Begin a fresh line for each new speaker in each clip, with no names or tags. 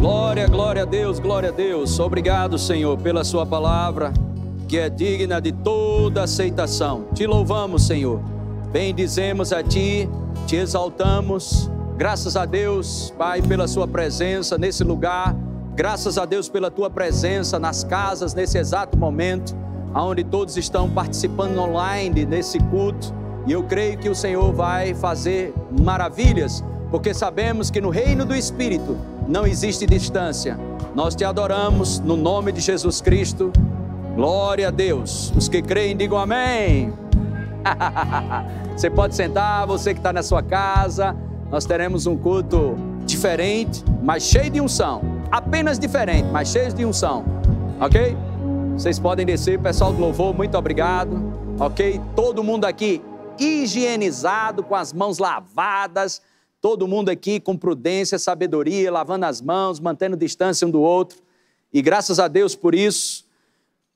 Glória, glória a Deus, glória a Deus. Obrigado, Senhor, pela Sua palavra, que é digna de toda aceitação. Te louvamos, Senhor. Bendizemos a Ti, te exaltamos. Graças a Deus, Pai, pela Sua presença nesse lugar. Graças a Deus pela Tua presença nas casas nesse exato momento, onde todos estão participando online nesse culto. E eu creio que o Senhor vai fazer maravilhas porque sabemos que no reino do Espírito não existe distância. Nós te adoramos no nome de Jesus Cristo. Glória a Deus. Os que creem, digam amém. você pode sentar, você que está na sua casa. Nós teremos um culto diferente, mas cheio de unção. Apenas diferente, mas cheio de unção. Ok? Vocês podem descer, pessoal do louvor, muito obrigado. Ok? Todo mundo aqui higienizado, com as mãos lavadas Todo mundo aqui com prudência, sabedoria, lavando as mãos, mantendo distância um do outro. E graças a Deus por isso,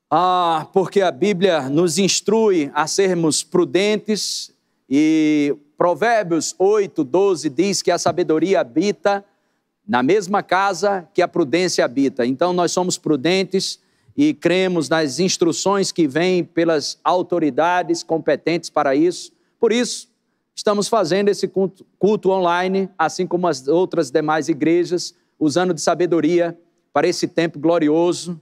ah, porque a Bíblia nos instrui a sermos prudentes e Provérbios 8, 12 diz que a sabedoria habita na mesma casa que a prudência habita. Então nós somos prudentes e cremos nas instruções que vêm pelas autoridades competentes para isso. Por isso, estamos fazendo esse culto, culto online, assim como as outras demais igrejas, usando de sabedoria para esse tempo glorioso,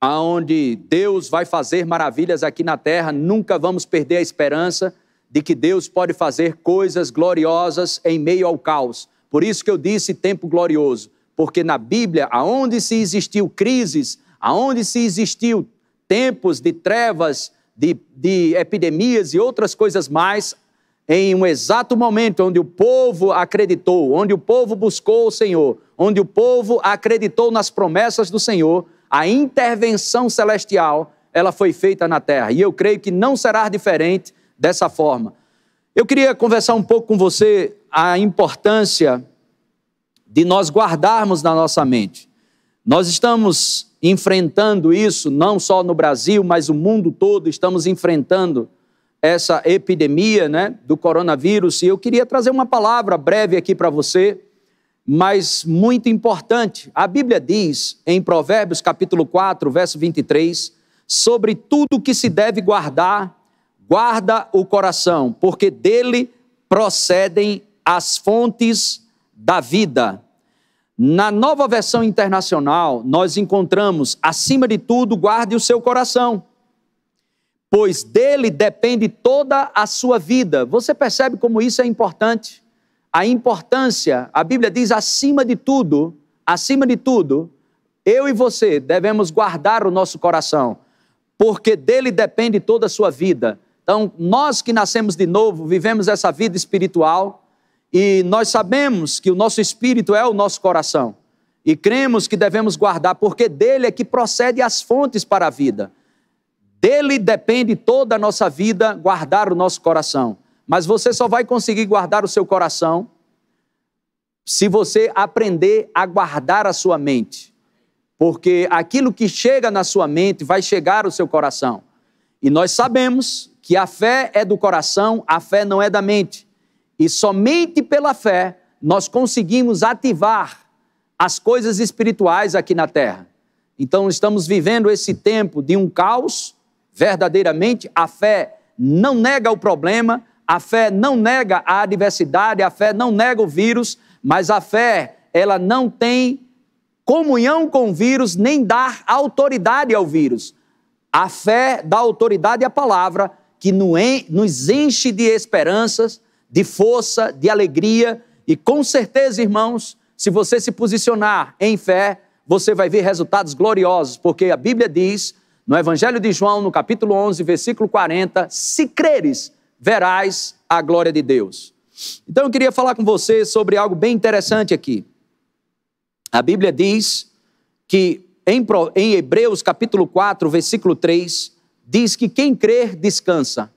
aonde Deus vai fazer maravilhas aqui na terra. Nunca vamos perder a esperança de que Deus pode fazer coisas gloriosas em meio ao caos. Por isso que eu disse tempo glorioso, porque na Bíblia, aonde se existiu crises, aonde se existiu tempos de trevas, de, de epidemias e outras coisas mais, em um exato momento onde o povo acreditou, onde o povo buscou o Senhor, onde o povo acreditou nas promessas do Senhor, a intervenção celestial, ela foi feita na terra. E eu creio que não será diferente dessa forma. Eu queria conversar um pouco com você a importância de nós guardarmos na nossa mente. Nós estamos enfrentando isso não só no Brasil, mas o mundo todo estamos enfrentando essa epidemia né, do coronavírus. E eu queria trazer uma palavra breve aqui para você, mas muito importante. A Bíblia diz em Provérbios capítulo 4, verso 23, sobre tudo que se deve guardar, guarda o coração, porque dele procedem as fontes da vida. Na nova versão internacional, nós encontramos, acima de tudo, guarde o seu coração pois dele depende toda a sua vida. Você percebe como isso é importante? A importância, a Bíblia diz acima de tudo, acima de tudo, eu e você devemos guardar o nosso coração, porque dele depende toda a sua vida. Então, nós que nascemos de novo, vivemos essa vida espiritual e nós sabemos que o nosso espírito é o nosso coração e cremos que devemos guardar, porque dele é que procede as fontes para a vida. Dele depende toda a nossa vida guardar o nosso coração. Mas você só vai conseguir guardar o seu coração se você aprender a guardar a sua mente. Porque aquilo que chega na sua mente vai chegar ao seu coração. E nós sabemos que a fé é do coração, a fé não é da mente. E somente pela fé nós conseguimos ativar as coisas espirituais aqui na terra. Então estamos vivendo esse tempo de um caos Verdadeiramente, a fé não nega o problema, a fé não nega a adversidade, a fé não nega o vírus, mas a fé, ela não tem comunhão com o vírus, nem dar autoridade ao vírus. A fé dá autoridade à palavra, que nos enche de esperanças, de força, de alegria, e com certeza, irmãos, se você se posicionar em fé, você vai ver resultados gloriosos, porque a Bíblia diz no Evangelho de João, no capítulo 11, versículo 40, se creres, verás a glória de Deus. Então eu queria falar com você sobre algo bem interessante aqui. A Bíblia diz que em, em Hebreus capítulo 4, versículo 3, diz que quem crer descansa.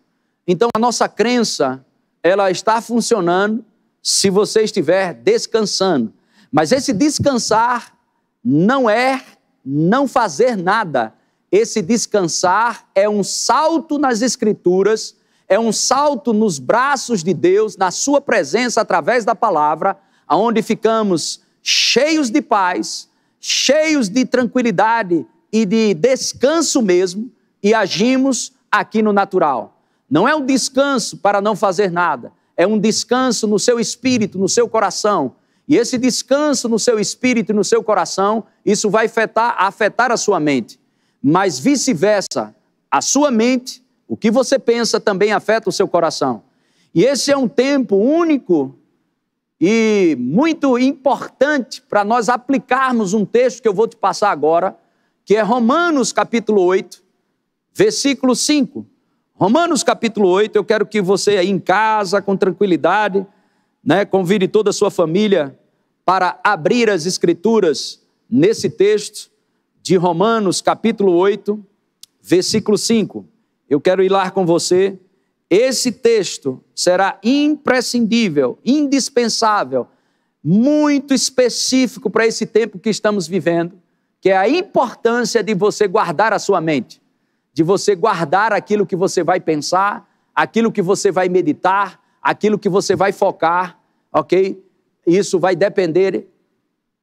Então a nossa crença, ela está funcionando se você estiver descansando. Mas esse descansar não é não fazer nada, esse descansar é um salto nas Escrituras, é um salto nos braços de Deus, na Sua presença através da palavra, aonde ficamos cheios de paz, cheios de tranquilidade e de descanso mesmo, e agimos aqui no natural. Não é um descanso para não fazer nada, é um descanso no seu espírito, no seu coração. E esse descanso no seu espírito e no seu coração, isso vai afetar, afetar a sua mente mas vice-versa, a sua mente, o que você pensa também afeta o seu coração. E esse é um tempo único e muito importante para nós aplicarmos um texto que eu vou te passar agora, que é Romanos capítulo 8, versículo 5. Romanos capítulo 8, eu quero que você aí em casa, com tranquilidade, né, convide toda a sua família para abrir as escrituras nesse texto de Romanos, capítulo 8, versículo 5. Eu quero ir lá com você. Esse texto será imprescindível, indispensável, muito específico para esse tempo que estamos vivendo, que é a importância de você guardar a sua mente, de você guardar aquilo que você vai pensar, aquilo que você vai meditar, aquilo que você vai focar, ok? Isso vai depender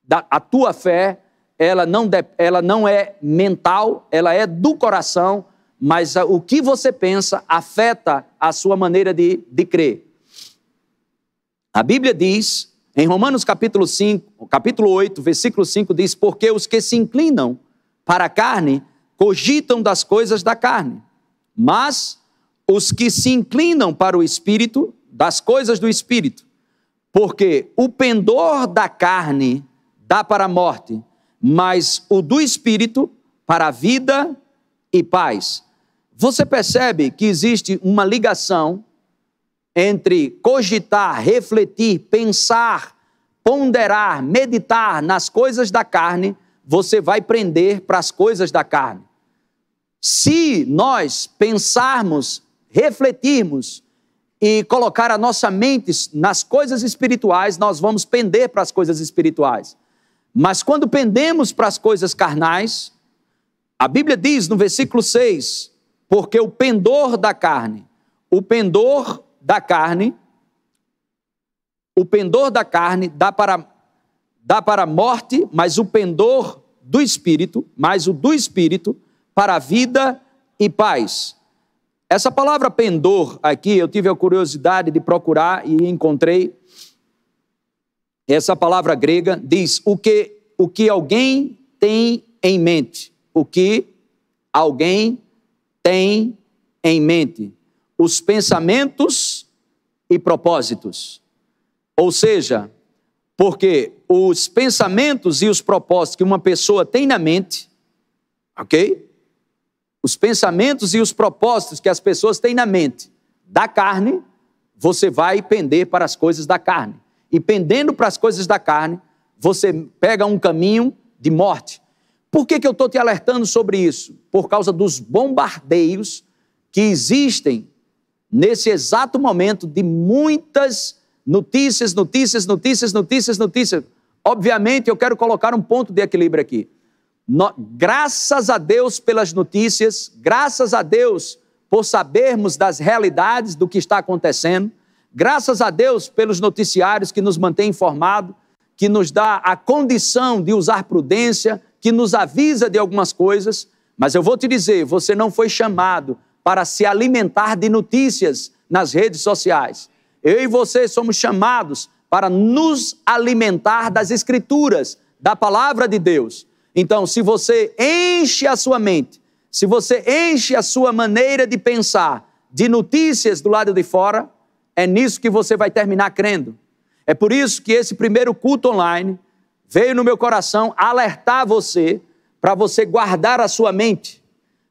da tua fé, ela não, ela não é mental, ela é do coração, mas o que você pensa afeta a sua maneira de, de crer. A Bíblia diz, em Romanos capítulo, 5, capítulo 8, versículo 5, diz, porque os que se inclinam para a carne cogitam das coisas da carne, mas os que se inclinam para o Espírito, das coisas do Espírito, porque o pendor da carne dá para a morte, mas o do espírito para vida e paz. Você percebe que existe uma ligação entre cogitar, refletir, pensar, ponderar, meditar nas coisas da carne, você vai prender para as coisas da carne. Se nós pensarmos, refletirmos e colocar a nossa mente nas coisas espirituais, nós vamos pender para as coisas espirituais. Mas quando pendemos para as coisas carnais, a Bíblia diz no versículo 6: porque o pendor da carne, o pendor da carne, o pendor da carne dá para, dá para a morte, mas o pendor do espírito, mas o do espírito, para a vida e paz. Essa palavra pendor aqui, eu tive a curiosidade de procurar e encontrei essa palavra grega diz o que, o que alguém tem em mente. O que alguém tem em mente. Os pensamentos e propósitos. Ou seja, porque os pensamentos e os propósitos que uma pessoa tem na mente, ok? Os pensamentos e os propósitos que as pessoas têm na mente da carne, você vai pender para as coisas da carne e pendendo para as coisas da carne, você pega um caminho de morte. Por que, que eu estou te alertando sobre isso? Por causa dos bombardeios que existem nesse exato momento de muitas notícias, notícias, notícias, notícias, notícias. Obviamente, eu quero colocar um ponto de equilíbrio aqui. No, graças a Deus pelas notícias, graças a Deus por sabermos das realidades do que está acontecendo, Graças a Deus pelos noticiários que nos mantém informado, que nos dá a condição de usar prudência, que nos avisa de algumas coisas, mas eu vou te dizer, você não foi chamado para se alimentar de notícias nas redes sociais. Eu e você somos chamados para nos alimentar das escrituras, da palavra de Deus. Então, se você enche a sua mente, se você enche a sua maneira de pensar de notícias do lado de fora, é nisso que você vai terminar crendo. É por isso que esse primeiro culto online veio no meu coração alertar você para você guardar a sua mente,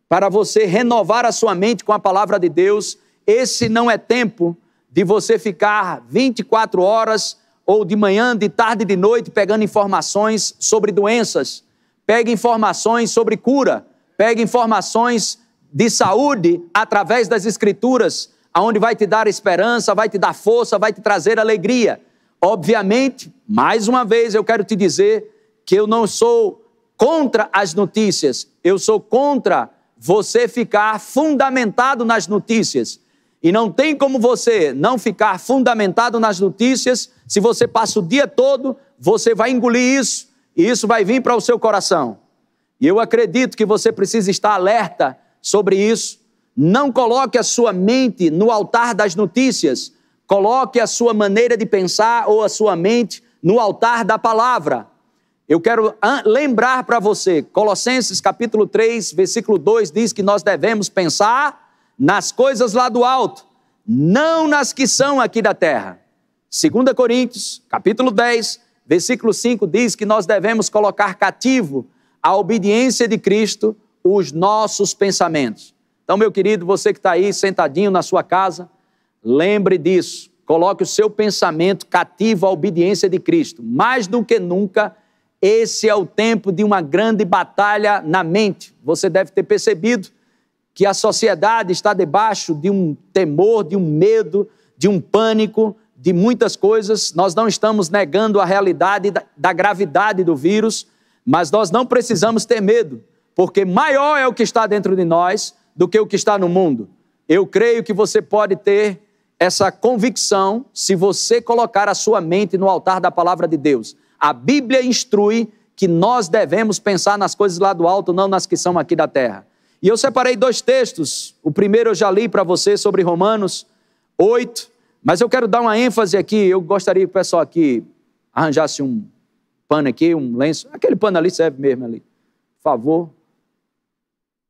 para você renovar a sua mente com a palavra de Deus. Esse não é tempo de você ficar 24 horas ou de manhã, de tarde, de noite pegando informações sobre doenças. Pegue informações sobre cura, pegue informações de saúde através das escrituras aonde vai te dar esperança, vai te dar força, vai te trazer alegria. Obviamente, mais uma vez eu quero te dizer que eu não sou contra as notícias, eu sou contra você ficar fundamentado nas notícias. E não tem como você não ficar fundamentado nas notícias se você passa o dia todo, você vai engolir isso e isso vai vir para o seu coração. E eu acredito que você precisa estar alerta sobre isso, não coloque a sua mente no altar das notícias. Coloque a sua maneira de pensar ou a sua mente no altar da palavra. Eu quero ah, lembrar para você, Colossenses capítulo 3, versículo 2 diz que nós devemos pensar nas coisas lá do alto, não nas que são aqui da terra. 2 Coríntios, capítulo 10, versículo 5 diz que nós devemos colocar cativo a obediência de Cristo os nossos pensamentos. Então, meu querido, você que está aí sentadinho na sua casa, lembre disso. Coloque o seu pensamento cativo à obediência de Cristo. Mais do que nunca, esse é o tempo de uma grande batalha na mente. Você deve ter percebido que a sociedade está debaixo de um temor, de um medo, de um pânico, de muitas coisas. Nós não estamos negando a realidade da, gravidade do vírus, mas nós não precisamos ter medo, porque maior é o que está dentro de nós do que o que está no mundo. Eu creio que você pode ter essa convicção se você colocar a sua mente no altar da palavra de Deus. A Bíblia instrui que nós devemos pensar nas coisas lá do alto, não nas que são aqui da terra. E eu separei dois textos. O primeiro eu já li para você sobre Romanos 8, mas eu quero dar uma ênfase aqui. Eu gostaria que o pessoal aqui arranjasse um pano aqui, um lenço. Aquele pano ali serve mesmo ali. Por favor.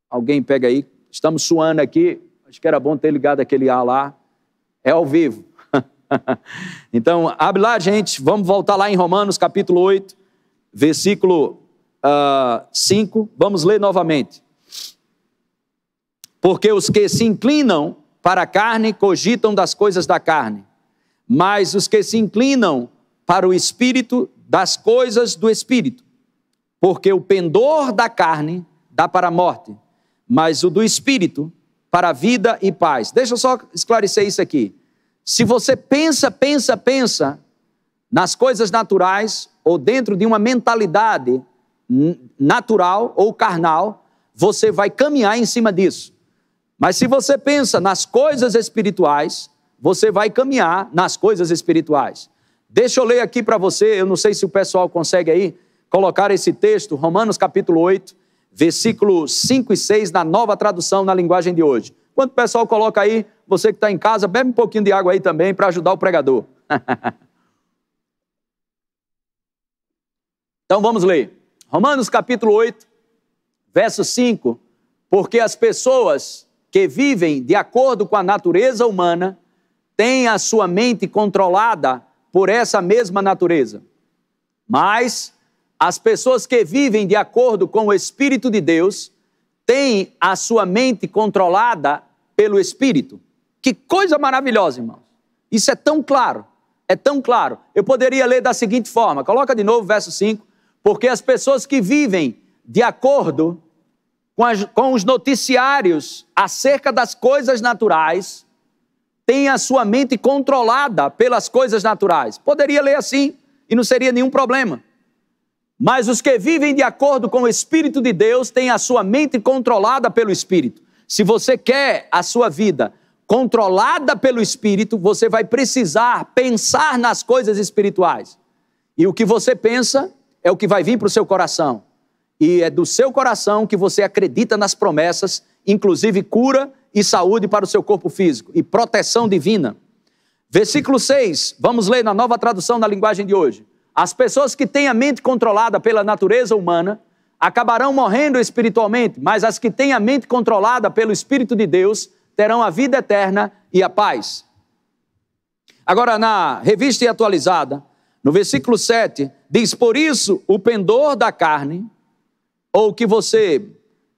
Alguém pega aí, Estamos suando aqui. Acho que era bom ter ligado aquele ar lá. É ao vivo. então, abre lá, gente. Vamos voltar lá em Romanos, capítulo 8, versículo uh, ah, 5. Vamos ler novamente. Porque os que se inclinam para a carne cogitam das coisas da carne, mas os que se inclinam para o espírito, das coisas do espírito. Porque o pendor da carne dá para a morte mas o do espírito para vida e paz. Deixa eu só esclarecer isso aqui. Se você pensa, pensa, pensa nas coisas naturais ou dentro de uma mentalidade natural ou carnal, você vai caminhar em cima disso. Mas se você pensa nas coisas espirituais, você vai caminhar nas coisas espirituais. Deixa eu ler aqui para você, eu não sei se o pessoal consegue aí colocar esse texto, Romanos capítulo 8, versículo 5 e 6 na nova tradução, na linguagem de hoje. Enquanto o pessoal coloca aí, você que está em casa, bebe um pouquinho de água aí também para ajudar o pregador. então vamos ler. Romanos capítulo 8, verso 5. Porque as pessoas que vivem de acordo com a natureza humana têm a sua mente controlada por essa mesma natureza. Mas as pessoas que vivem de acordo com o Espírito de Deus têm a sua mente controlada pelo Espírito. Que coisa maravilhosa, irmãos. Isso é tão claro, é tão claro. Eu poderia ler da seguinte forma: coloca de novo verso 5. Porque as pessoas que vivem de acordo com, as, com os noticiários acerca das coisas naturais têm a sua mente controlada pelas coisas naturais. Poderia ler assim e não seria nenhum problema. Mas os que vivem de acordo com o Espírito de Deus têm a sua mente controlada pelo Espírito. Se você quer a sua vida controlada pelo Espírito, você vai precisar pensar nas coisas espirituais. E o que você pensa é o que vai vir para o seu coração. E é do seu coração que você acredita nas promessas, inclusive cura e saúde para o seu corpo físico e proteção divina. Versículo 6, vamos ler na nova tradução na linguagem de hoje. As pessoas que têm a mente controlada pela natureza humana acabarão morrendo espiritualmente, mas as que têm a mente controlada pelo Espírito de Deus terão a vida eterna e a paz. Agora, na revista e atualizada, no versículo 7, diz: Por isso o pendor da carne, ou que você,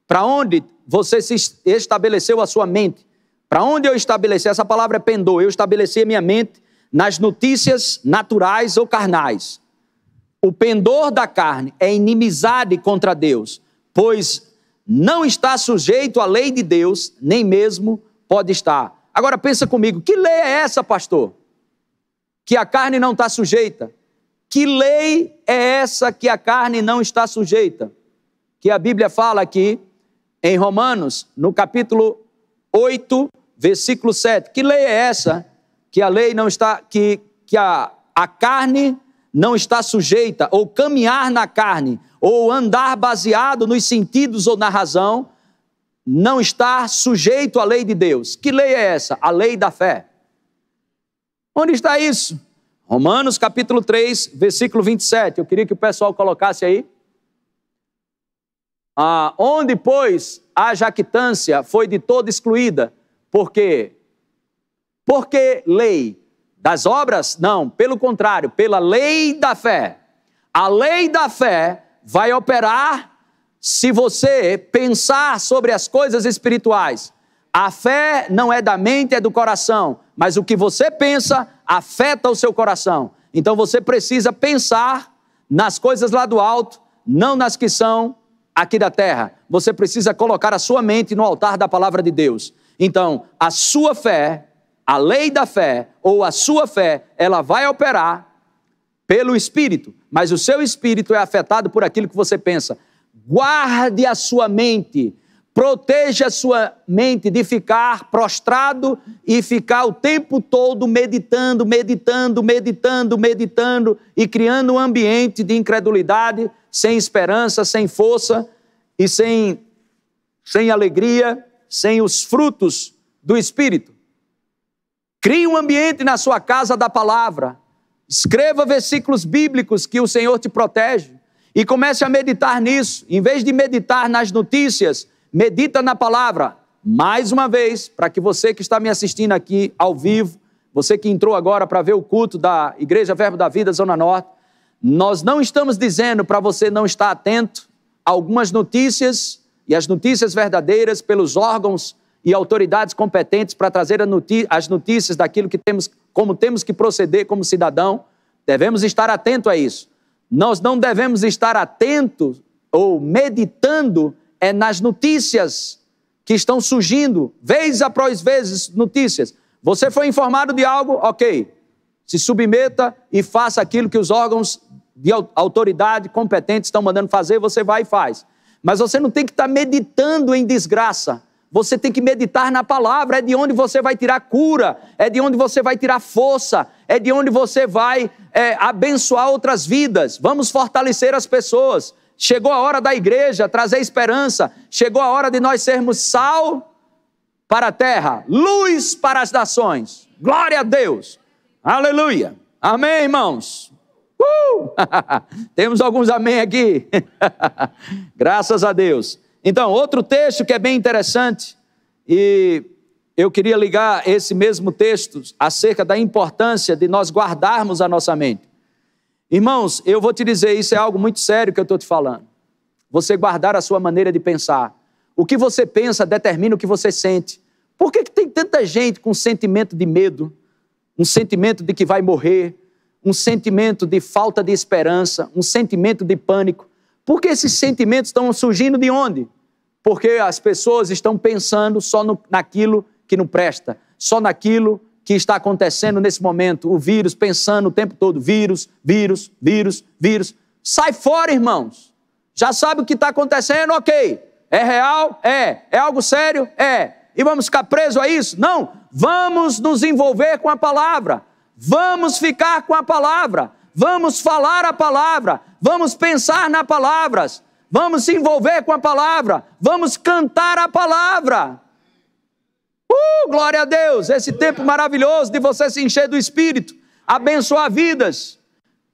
para onde você se estabeleceu a sua mente, para onde eu estabeleci, essa palavra é pendor, eu estabeleci a minha mente nas notícias naturais ou carnais o pendor da carne é inimizade contra Deus, pois não está sujeito à lei de Deus, nem mesmo pode estar. Agora pensa comigo, que lei é essa, pastor? Que a carne não está sujeita. Que lei é essa que a carne não está sujeita? Que a Bíblia fala aqui em Romanos, no capítulo 8, versículo 7. Que lei é essa que a lei não está, que, que a, a carne não está sujeita, ou caminhar na carne, ou andar baseado nos sentidos ou na razão, não está sujeito à lei de Deus. Que lei é essa? A lei da fé. Onde está isso? Romanos capítulo 3, versículo 27. Eu queria que o pessoal colocasse aí. Ah, onde, pois, a jactância foi de toda excluída, porque, porque lei, das obras? Não, pelo contrário, pela lei da fé. A lei da fé vai operar se você pensar sobre as coisas espirituais. A fé não é da mente, é do coração, mas o que você pensa afeta o seu coração. Então você precisa pensar nas coisas lá do alto, não nas que são aqui da terra. Você precisa colocar a sua mente no altar da palavra de Deus. Então, a sua fé a lei da fé ou a sua fé, ela vai operar pelo espírito, mas o seu espírito é afetado por aquilo que você pensa. Guarde a sua mente, proteja a sua mente de ficar prostrado e ficar o tempo todo meditando, meditando, meditando, meditando e criando um ambiente de incredulidade, sem esperança, sem força e sem sem alegria, sem os frutos do espírito. Crie um ambiente na sua casa da palavra. Escreva versículos bíblicos que o Senhor te protege e comece a meditar nisso. Em vez de meditar nas notícias, medita na palavra. Mais uma vez, para que você que está me assistindo aqui ao vivo, você que entrou agora para ver o culto da Igreja Verbo da Vida, Zona Norte, nós não estamos dizendo para você não estar atento a algumas notícias e as notícias verdadeiras pelos órgãos e autoridades competentes para trazer as notícias daquilo que temos, como temos que proceder como cidadão. Devemos estar atento a isso. Nós não devemos estar atentos ou meditando é nas notícias que estão surgindo, vez após vezes, notícias. Você foi informado de algo, ok. Se submeta e faça aquilo que os órgãos de autoridade competentes estão mandando fazer, você vai e faz. Mas você não tem que estar meditando em desgraça, você tem que meditar na palavra, é de onde você vai tirar cura, é de onde você vai tirar força, é de onde você vai é, abençoar outras vidas. Vamos fortalecer as pessoas. Chegou a hora da igreja trazer esperança, chegou a hora de nós sermos sal para a terra, luz para as nações. Glória a Deus! Aleluia! Amém, irmãos? Uh! Temos alguns amém aqui. Graças a Deus. Então, outro texto que é bem interessante, e eu queria ligar esse mesmo texto acerca da importância de nós guardarmos a nossa mente. Irmãos, eu vou te dizer, isso é algo muito sério que eu estou te falando. Você guardar a sua maneira de pensar. O que você pensa determina o que você sente. Por que, que tem tanta gente com um sentimento de medo, um sentimento de que vai morrer, um sentimento de falta de esperança, um sentimento de pânico? Porque esses sentimentos estão surgindo de onde? Porque as pessoas estão pensando só no, naquilo que não presta, só naquilo que está acontecendo nesse momento. O vírus pensando o tempo todo: vírus, vírus, vírus, vírus. Sai fora, irmãos. Já sabe o que está acontecendo? Ok. É real? É. É algo sério? É. E vamos ficar presos a isso? Não. Vamos nos envolver com a palavra. Vamos ficar com a palavra. Vamos falar a palavra vamos pensar na palavra, vamos se envolver com a palavra, vamos cantar a palavra. Uh, glória a Deus! Esse tempo maravilhoso de você se encher do Espírito, abençoar vidas,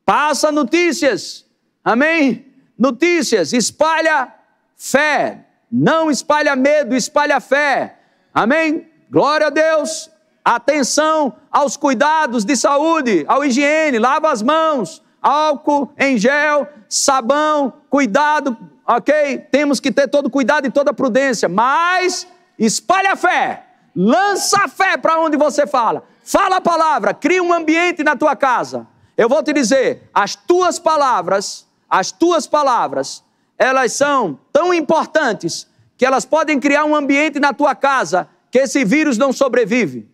passa notícias, amém? Notícias, espalha fé, não espalha medo, espalha fé, amém? Glória a Deus! Atenção aos cuidados de saúde, ao higiene, lava as mãos, álcool em gel, sabão, cuidado, ok? Temos que ter todo cuidado e toda prudência, mas espalha a fé, lança a fé para onde você fala, fala a palavra, cria um ambiente na tua casa. Eu vou te dizer, as tuas palavras, as tuas palavras, elas são tão importantes que elas podem criar um ambiente na tua casa que esse vírus não sobrevive.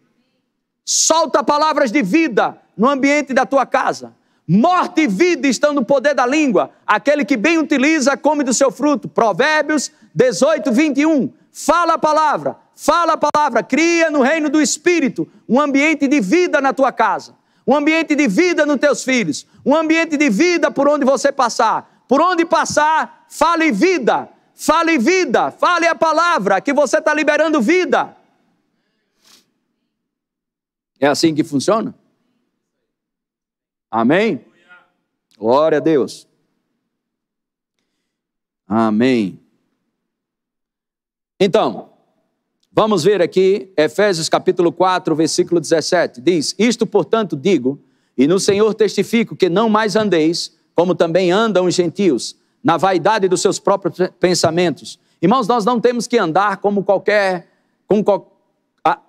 Solta palavras de vida no ambiente da tua casa. Morte e vida estão no poder da língua. Aquele que bem utiliza, come do seu fruto. Provérbios 18, 21. Fala a palavra, fala a palavra. Cria no reino do Espírito um ambiente de vida na tua casa, um ambiente de vida nos teus filhos, um ambiente de vida por onde você passar. Por onde passar, fale vida, fale vida, fale a palavra, que você está liberando vida. É assim que funciona? Amém? Glória a Deus. Amém. Então, vamos ver aqui Efésios capítulo 4, versículo 17. Diz: Isto, portanto, digo, e no Senhor testifico que não mais andeis, como também andam os gentios, na vaidade dos seus próprios pensamentos. Irmãos, nós não temos que andar como qualquer, com,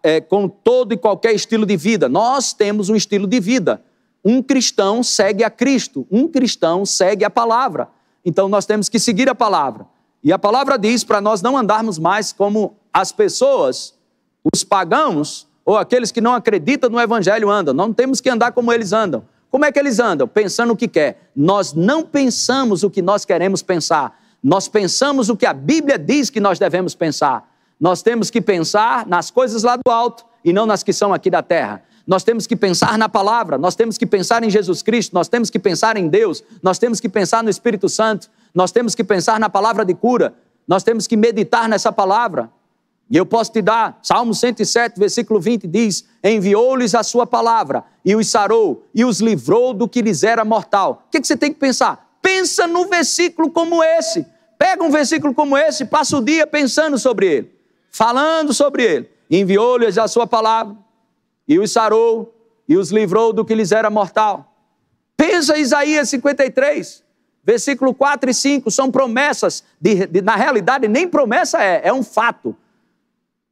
é, com todo e qualquer estilo de vida. Nós temos um estilo de vida um cristão segue a Cristo, um cristão segue a palavra. Então nós temos que seguir a palavra. E a palavra diz para nós não andarmos mais como as pessoas, os pagãos ou aqueles que não acreditam no evangelho andam. Não temos que andar como eles andam. Como é que eles andam? Pensando o que quer. Nós não pensamos o que nós queremos pensar. Nós pensamos o que a Bíblia diz que nós devemos pensar. Nós temos que pensar nas coisas lá do alto e não nas que são aqui da terra nós temos que pensar na palavra, nós temos que pensar em Jesus Cristo, nós temos que pensar em Deus, nós temos que pensar no Espírito Santo, nós temos que pensar na palavra de cura, nós temos que meditar nessa palavra. E eu posso te dar, Salmo 107, versículo 20 diz: Enviou-lhes a sua palavra e os sarou e os livrou do que lhes era mortal. O que, você tem que pensar? Pensa num versículo como esse. Pega um versículo como esse, passa o dia pensando sobre ele, falando sobre ele. Enviou-lhes a sua palavra e os sarou e os livrou do que lhes era mortal. Pensa Isaías 53, versículo 4 e 5, são promessas, de, de, na realidade nem promessa é, é um fato.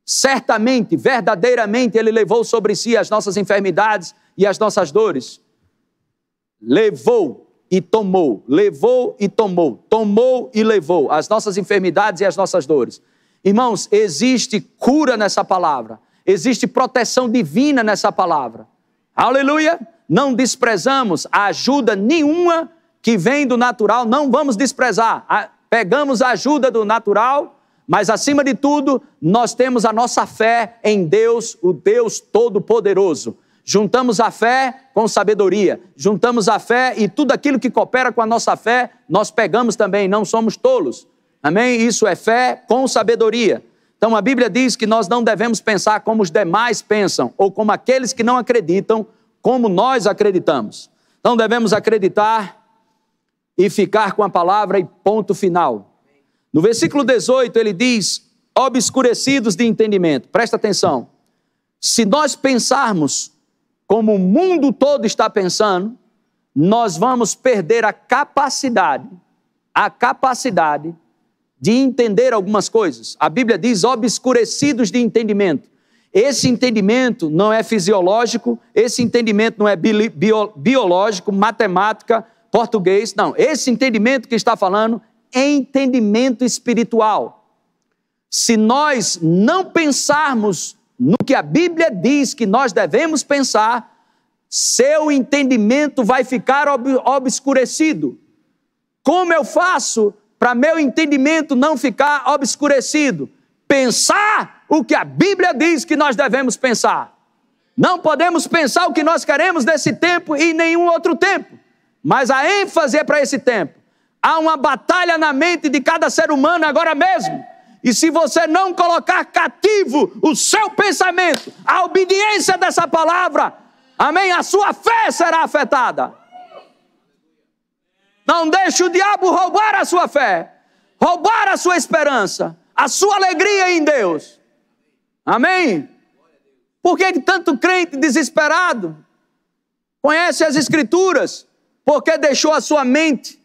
Certamente, verdadeiramente, Ele levou sobre si as nossas enfermidades e as nossas dores. Levou e tomou, levou e tomou, tomou e levou as nossas enfermidades e as nossas dores. Irmãos, existe cura nessa palavra, Existe proteção divina nessa palavra. Aleluia! Não desprezamos a ajuda nenhuma que vem do natural, não vamos desprezar. Pegamos a ajuda do natural, mas acima de tudo, nós temos a nossa fé em Deus, o Deus Todo-Poderoso. Juntamos a fé com sabedoria, juntamos a fé e tudo aquilo que coopera com a nossa fé, nós pegamos também, não somos tolos. Amém? Isso é fé com sabedoria. Então a Bíblia diz que nós não devemos pensar como os demais pensam, ou como aqueles que não acreditam, como nós acreditamos. Não devemos acreditar e ficar com a palavra e ponto final. No versículo 18 ele diz: obscurecidos de entendimento. Presta atenção. Se nós pensarmos como o mundo todo está pensando, nós vamos perder a capacidade, a capacidade de entender algumas coisas. A Bíblia diz obscurecidos de entendimento. Esse entendimento não é fisiológico, esse entendimento não é biológico, matemática, português, não. Esse entendimento que está falando é entendimento espiritual. Se nós não pensarmos no que a Bíblia diz que nós devemos pensar, seu entendimento vai ficar ob obscurecido. Como eu faço para meu entendimento não ficar obscurecido, pensar o que a Bíblia diz que nós devemos pensar. Não podemos pensar o que nós queremos nesse tempo e nenhum outro tempo, mas a ênfase é para esse tempo. Há uma batalha na mente de cada ser humano agora mesmo. E se você não colocar cativo o seu pensamento, a obediência dessa palavra, amém? A sua fé será afetada. Não deixe o diabo roubar a sua fé, roubar a sua esperança, a sua alegria em Deus. Amém? Por que tanto crente desesperado? Conhece as Escrituras, porque deixou a sua mente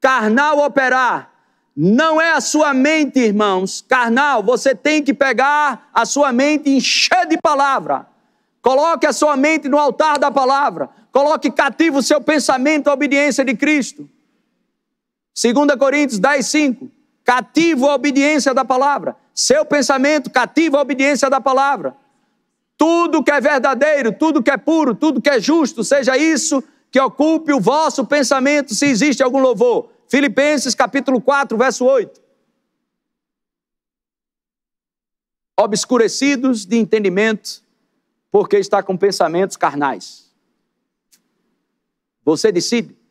carnal operar. Não é a sua mente, irmãos, carnal. Você tem que pegar a sua mente e encher de palavra. Coloque a sua mente no altar da palavra. Coloque cativo o seu pensamento à obediência de Cristo. 2 Coríntios 10, 5. Cativo a obediência da palavra. Seu pensamento cativo a obediência da palavra. Tudo que é verdadeiro, tudo que é puro, tudo que é justo, seja isso que ocupe o vosso pensamento, se existe algum louvor. Filipenses capítulo 4, verso 8. Obscurecidos de entendimento, porque está com pensamentos carnais. Você decide.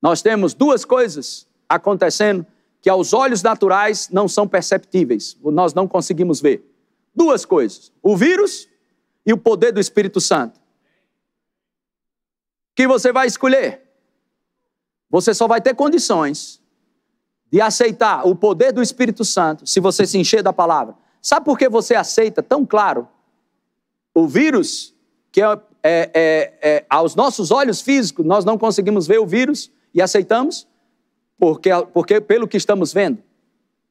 Nós temos duas coisas acontecendo que aos olhos naturais não são perceptíveis, nós não conseguimos ver. Duas coisas: o vírus e o poder do Espírito Santo. O que você vai escolher? Você só vai ter condições de aceitar o poder do Espírito Santo se você se encher da palavra. Sabe por que você aceita tão claro o vírus, que é, é, é, é aos nossos olhos físicos nós não conseguimos ver o vírus? e aceitamos porque, porque pelo que estamos vendo.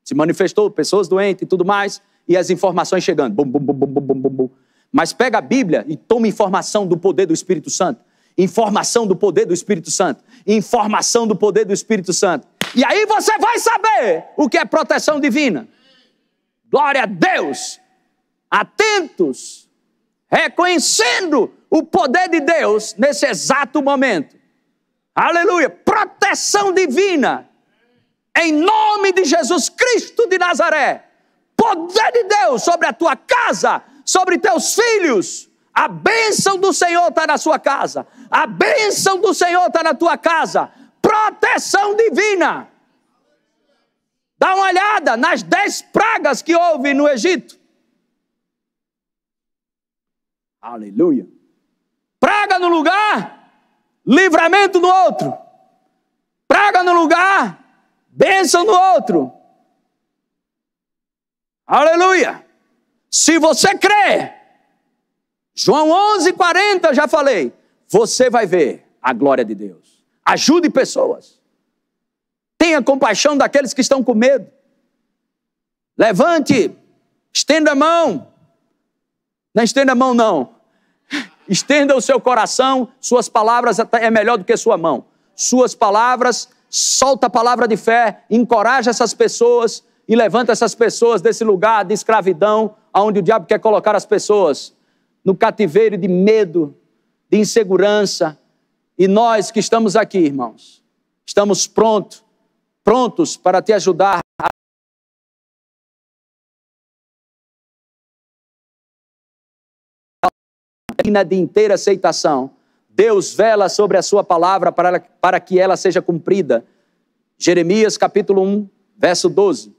Se manifestou pessoas doentes e tudo mais, e as informações chegando. Bum, bum, bum, Mas pega a Bíblia e toma informação do poder do Espírito Santo. Informação do poder do Espírito Santo. Informação do poder do Espírito Santo. E aí você vai saber o que é proteção divina. Glória a Deus! Atentos, reconhecendo o poder de Deus nesse exato momento. Aleluia! Proteção divina. Em nome de Jesus Cristo de Nazaré. Poder de Deus sobre a tua casa, sobre teus filhos. A bênção do Senhor está na sua casa. A bênção do Senhor está na tua casa. Proteção divina. Dá uma olhada nas dez pragas que houve no Egito. Aleluia. Praga no lugar livramento no outro, praga no lugar, bênção no outro. Aleluia! Se você crê, João 11:40 já falei, você vai ver a glória de Deus. Ajude pessoas. Tenha compaixão daqueles que estão com medo. Levante, estenda a mão. Não estenda a mão não. Estenda o seu coração, suas palavras é melhor do que sua mão. Suas palavras, solta a palavra de fé, encoraja essas pessoas e levanta essas pessoas desse lugar de escravidão, aonde o diabo quer colocar as pessoas no cativeiro de medo, de insegurança. E nós que estamos aqui, irmãos, estamos prontos, prontos para te ajudar. de inteira aceitação. Deus vela sobre a sua palavra para, para que ela seja cumprida. Jeremias capítulo 1, verso 12.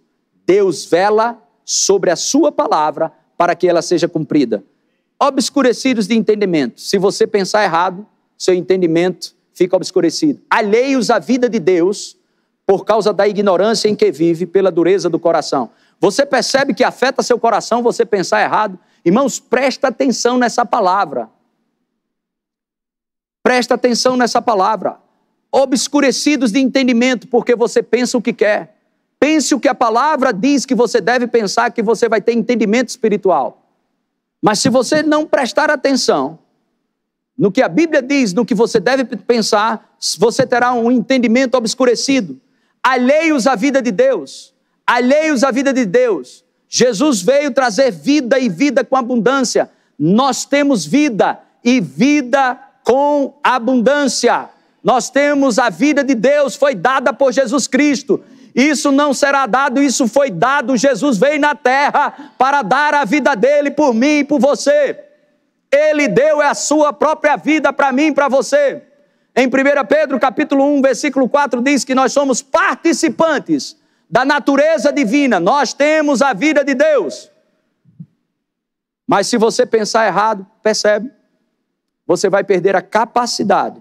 Deus vela sobre a sua palavra para que ela seja cumprida. Obscurecidos de entendimento. Se você pensar errado, seu entendimento fica obscurecido. Alheios à vida de Deus por causa da ignorância em que vive, pela dureza do coração. Você percebe que afeta seu coração você pensar errado? Irmãos, presta atenção nessa palavra. Presta atenção nessa palavra. Obscurecidos de entendimento, porque você pensa o que quer. Pense o que a palavra diz que você deve pensar, que você vai ter entendimento espiritual. Mas se você não prestar atenção no que a Bíblia diz, no que você deve pensar, você terá um entendimento obscurecido, alheios à vida de Deus alheios à vida de Deus. Jesus veio trazer vida e vida com abundância. Nós temos vida e vida com abundância. Nós temos a vida de Deus, foi dada por Jesus Cristo. Isso não será dado, isso foi dado. Jesus veio na terra para dar a vida dele por mim e por você. Ele deu a sua própria vida para mim e para você. Em 1 Pedro, capítulo 1, versículo 4 diz que nós somos participantes da natureza divina, nós temos a vida de Deus. Mas se você pensar errado, percebe? Você vai perder a capacidade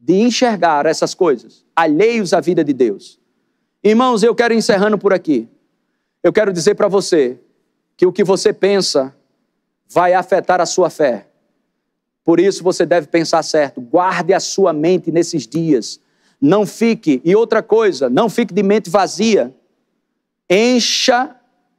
de enxergar essas coisas, alheios à vida de Deus. Irmãos, eu quero encerrando por aqui. Eu quero dizer para você que o que você pensa vai afetar a sua fé. Por isso você deve pensar certo. Guarde a sua mente nesses dias não fique, e outra coisa, não fique de mente vazia. Encha,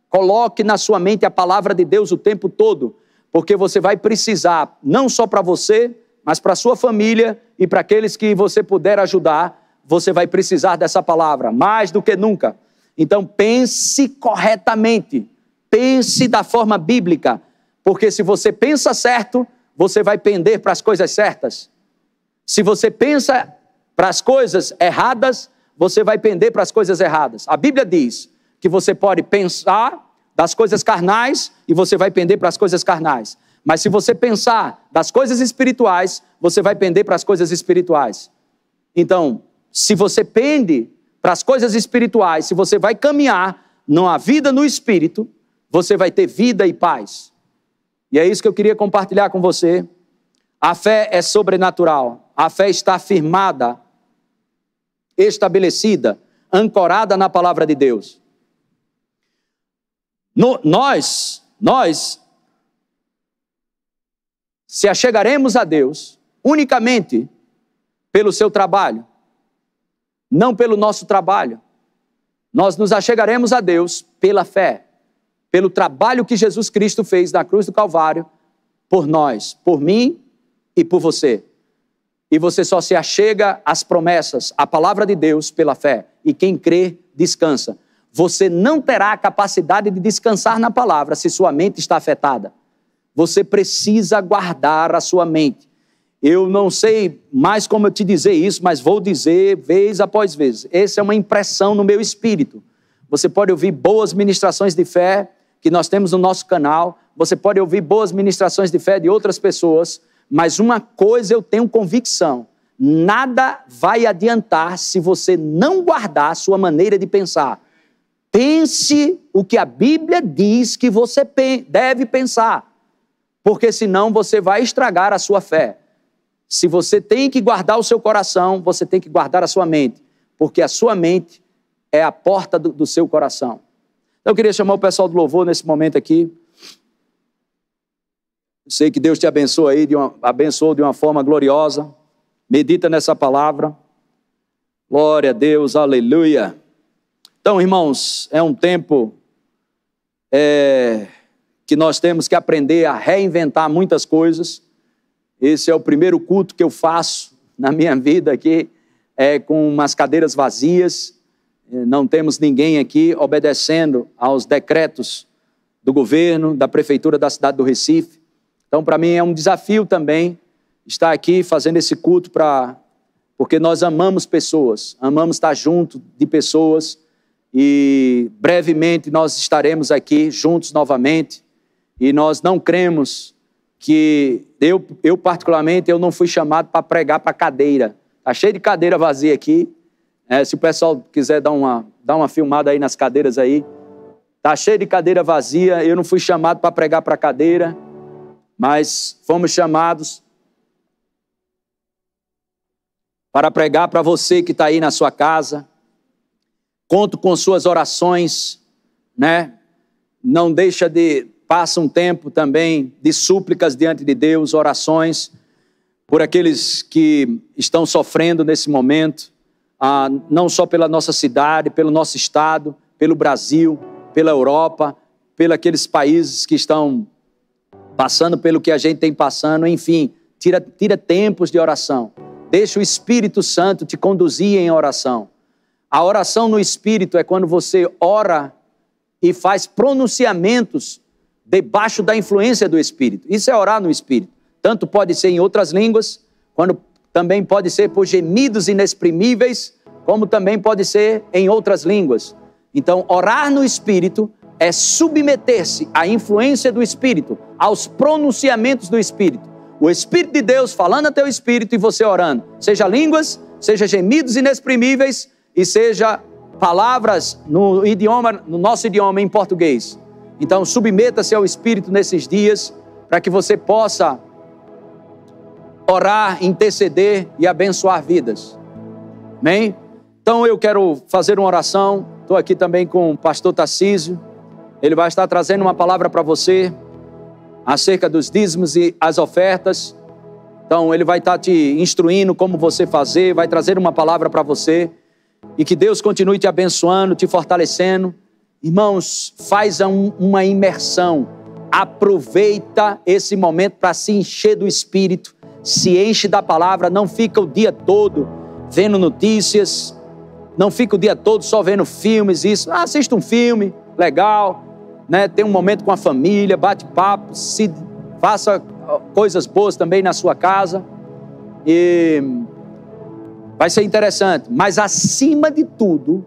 coloque na sua mente a palavra de Deus o tempo todo, porque você vai precisar, não só para você, mas para sua família e para aqueles que você puder ajudar, você vai precisar dessa palavra mais do que nunca. Então pense corretamente, pense da forma bíblica, porque se você pensa certo, você vai pender para as coisas certas. Se você pensa para as coisas erradas, você vai pender para as coisas erradas. A Bíblia diz que você pode pensar das coisas carnais e você vai pender para as coisas carnais. Mas se você pensar das coisas espirituais, você vai pender para as coisas espirituais. Então, se você pende para as coisas espirituais, se você vai caminhar numa vida no espírito, você vai ter vida e paz. E é isso que eu queria compartilhar com você. A fé é sobrenatural. A fé está firmada estabelecida, ancorada na palavra de Deus. No, nós, nós, se achegaremos a Deus unicamente pelo seu trabalho, não pelo nosso trabalho. Nós nos achegaremos a Deus pela fé, pelo trabalho que Jesus Cristo fez na cruz do Calvário por nós, por mim e por você. E você só se achega às promessas, à palavra de Deus pela fé. E quem crê, descansa. Você não terá a capacidade de descansar na palavra se sua mente está afetada. Você precisa guardar a sua mente. Eu não sei mais como eu te dizer isso, mas vou dizer vez após vez. Essa é uma impressão no meu espírito. Você pode ouvir boas ministrações de fé que nós temos no nosso canal, você pode ouvir boas ministrações de fé de outras pessoas, mas uma coisa eu tenho convicção: nada vai adiantar se você não guardar a sua maneira de pensar. Pense o que a Bíblia diz que você deve pensar, porque senão você vai estragar a sua fé. Se você tem que guardar o seu coração, você tem que guardar a sua mente, porque a sua mente é a porta do, do seu coração. Então, eu queria chamar o pessoal do louvor nesse momento aqui. Sei que Deus te abençoa aí, de uma, abençoou de uma forma gloriosa. Medita nessa palavra. Glória a Deus, aleluia. Então, irmãos, é um tempo é, que nós temos que aprender a reinventar muitas coisas. Esse é o primeiro culto que eu faço na minha vida aqui, é, com umas cadeiras vazias. Não temos ninguém aqui obedecendo aos decretos do governo, da prefeitura da cidade do Recife. Então, para mim é um desafio também estar aqui fazendo esse culto para porque nós amamos pessoas, amamos estar junto de pessoas e brevemente nós estaremos aqui juntos novamente e nós não cremos que eu, eu particularmente eu não fui chamado para pregar para cadeira. Está cheio de cadeira vazia aqui. É, se o pessoal quiser dar uma, dar uma filmada aí nas cadeiras aí, está cheio de cadeira vazia. Eu não fui chamado para pregar para cadeira mas fomos chamados para pregar para você que está aí na sua casa. Conto com suas orações, né? Não deixa de passa um tempo também de súplicas diante de Deus, orações por aqueles que estão sofrendo nesse momento, ah, não só pela nossa cidade, pelo nosso estado, pelo Brasil, pela Europa, pelos aqueles países que estão passando pelo que a gente tem passando, enfim, tira, tira tempos de oração. Deixa o Espírito Santo te conduzir em oração. A oração no Espírito é quando você ora e faz pronunciamentos debaixo da influência do Espírito. Isso é orar no Espírito. Tanto pode ser em outras línguas, quando também pode ser por gemidos inexprimíveis, como também pode ser em outras línguas. Então, orar no Espírito é submeter-se à influência do Espírito, aos pronunciamentos do Espírito. O Espírito de Deus falando a teu espírito e você orando, seja línguas, seja gemidos inexprimíveis e seja palavras no idioma, no nosso idioma em português. Então, submeta-se ao Espírito nesses dias para que você possa orar, interceder e abençoar vidas. Amém? Então, eu quero fazer uma oração. Estou aqui também com o pastor Tarcísio. Ele vai estar trazendo uma palavra para você acerca dos dízimos e as ofertas. Então, ele vai estar te instruindo como você fazer, vai trazer uma palavra para você. E que Deus continue te abençoando, te fortalecendo. Irmãos, faz uma imersão. Aproveita esse momento para se encher do Espírito, se enche da palavra, não fica o dia todo vendo notícias, não fica o dia todo só vendo filmes, isso. Ah, assista um filme, legal né, tem um momento com a família, bate papo, se faça coisas boas também na sua casa. E vai ser interessante. Mas acima de tudo,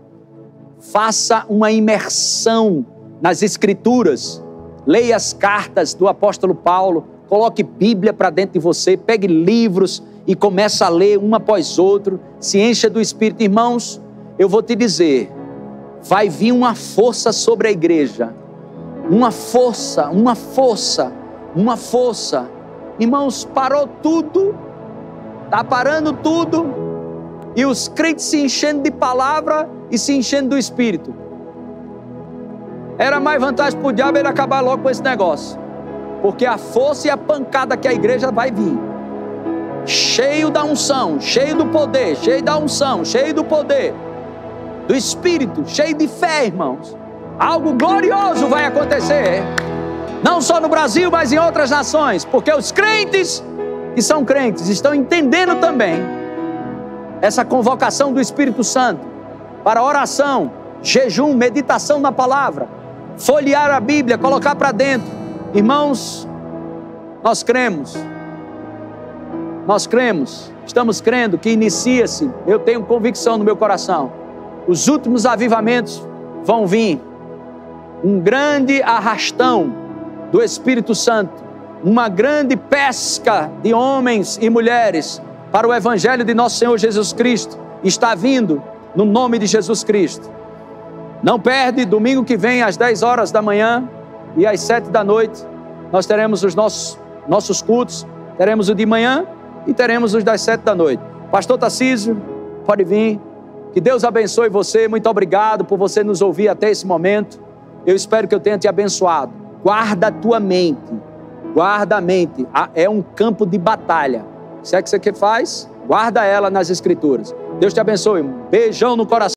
faça uma imersão nas escrituras. Leia as cartas do apóstolo Paulo, coloque Bíblia para dentro de você, pegue livros e comece a ler um após outro, se encha do Espírito. Irmãos, eu vou te dizer, vai vir uma força sobre a igreja uma força, uma força, uma força. Irmãos, parou tudo, está parando tudo, e os crentes se enchendo de palavra e se enchendo do espírito. Era mais vantagem para o diabo ele acabar logo com esse negócio, porque a força e a pancada que a igreja vai vir, cheio da unção, cheio do poder, cheio da unção, cheio do poder, do espírito, cheio de fé, irmãos Algo glorioso vai acontecer, não só no Brasil, mas em outras nações, porque os crentes que são crentes estão entendendo também essa convocação do Espírito Santo para oração, jejum, meditação na palavra, folhear a Bíblia, colocar para dentro. Irmãos, nós cremos, nós cremos, estamos crendo que inicia-se, eu tenho convicção no meu coração, os últimos avivamentos vão vir um grande arrastão do Espírito Santo, uma grande pesca de homens e mulheres para o Evangelho de nosso Senhor Jesus Cristo está vindo no nome de Jesus Cristo. Não perde, domingo que vem, às 10 horas da manhã e às 7 da noite, nós teremos os nossos, nossos cultos, teremos o de manhã e teremos os das 7 da noite. Pastor Tarcísio, pode vir. Que Deus abençoe você. Muito obrigado por você nos ouvir até esse momento. Eu espero que eu tenha te abençoado. Guarda a tua mente. Guarda a mente. Ah, é um campo de batalha. Se é que você que faz, guarda ela nas escrituras. Deus te abençoe. beijão no coração.